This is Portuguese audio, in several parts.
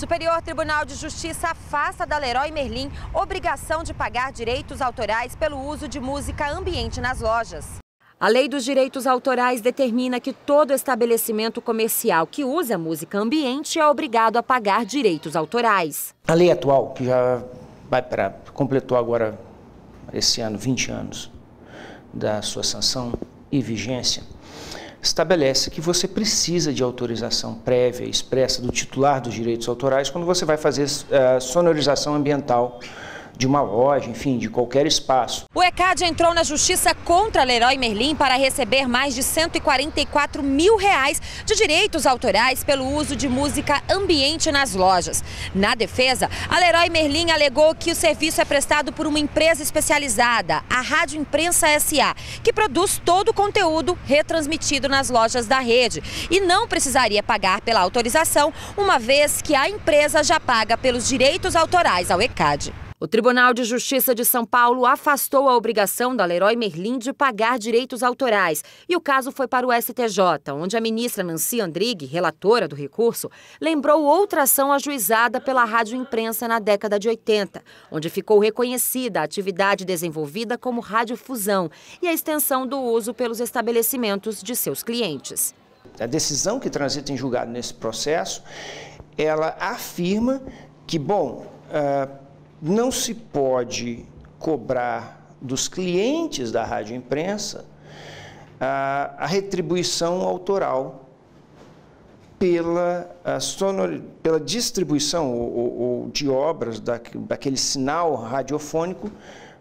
Superior Tribunal de Justiça afasta da Leroy Merlin obrigação de pagar direitos autorais pelo uso de música ambiente nas lojas. A Lei dos Direitos Autorais determina que todo estabelecimento comercial que usa música ambiente é obrigado a pagar direitos autorais. A lei atual, que já vai completou agora esse ano 20 anos da sua sanção e vigência, estabelece que você precisa de autorização prévia, expressa, do titular dos direitos autorais quando você vai fazer uh, sonorização ambiental de uma loja, enfim, de qualquer espaço. O ECAD entrou na justiça contra Leroy Merlin para receber mais de 144 mil reais de direitos autorais pelo uso de música ambiente nas lojas. Na defesa, a Leroy Merlin alegou que o serviço é prestado por uma empresa especializada, a Rádio Imprensa SA, que produz todo o conteúdo retransmitido nas lojas da rede e não precisaria pagar pela autorização, uma vez que a empresa já paga pelos direitos autorais ao ECAD. O Tribunal de Justiça de São Paulo afastou a obrigação da Leroy Merlin de pagar direitos autorais e o caso foi para o STJ, onde a ministra Nancy Andrighi, relatora do recurso, lembrou outra ação ajuizada pela rádio imprensa na década de 80, onde ficou reconhecida a atividade desenvolvida como radiofusão e a extensão do uso pelos estabelecimentos de seus clientes. A decisão que transita em julgado nesse processo, ela afirma que, bom, uh não se pode cobrar dos clientes da rádio imprensa a, a retribuição autoral pela, sonor, pela distribuição ou, ou, ou de obras da, daquele sinal radiofônico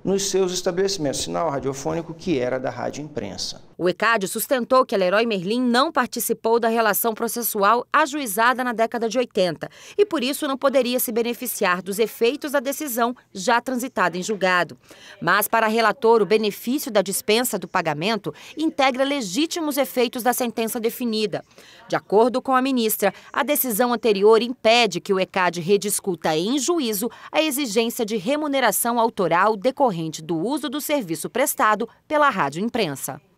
nos seus estabelecimentos, sinal radiofônico que era da rádio imprensa. O ECAD sustentou que a Leroy Merlin não participou da relação processual ajuizada na década de 80 e, por isso, não poderia se beneficiar dos efeitos da decisão já transitada em julgado. Mas, para relator, o benefício da dispensa do pagamento integra legítimos efeitos da sentença definida. De acordo com a ministra, a decisão anterior impede que o ECAD rediscuta em juízo a exigência de remuneração autoral decorrente decorrente do uso do serviço prestado pela rádio imprensa.